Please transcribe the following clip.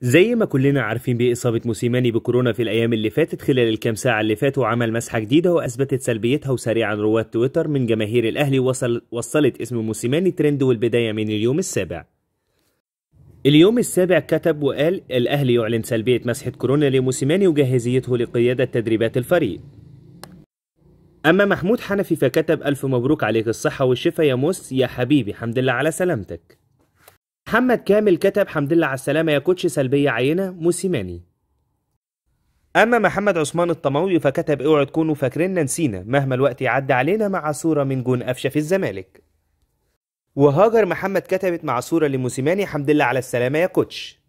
زي ما كلنا عارفين بإصابة موسيماني بكورونا في الأيام اللي فاتت خلال الكام ساعة اللي فاتوا عمل مسحة جديدة وأثبتت سلبيتها وسريعا رواد تويتر من جماهير الأهلي وصل وصلت اسم موسيماني ترند والبداية من اليوم السابع اليوم السابع كتب وقال الأهلي يعلن سلبية مسحة كورونا لموسيماني وجاهزيته لقيادة تدريبات الفريق أما محمود حنفي فكتب ألف مبروك عليك الصحة والشفاء يا موس يا حبيبي حمد لله على سلامتك محمد كامل كتب حمد لله على السلامة يا كوتش سلبية عينة موسيماني أما محمد عثمان الطموي فكتب اوعوا تكونوا فاكريننا نسينا مهما الوقت يعدي علينا مع صورة من جون قفشة في الزمالك وهاجر محمد كتبت مع صورة لموسيماني حمد لله على السلامة يا كوتش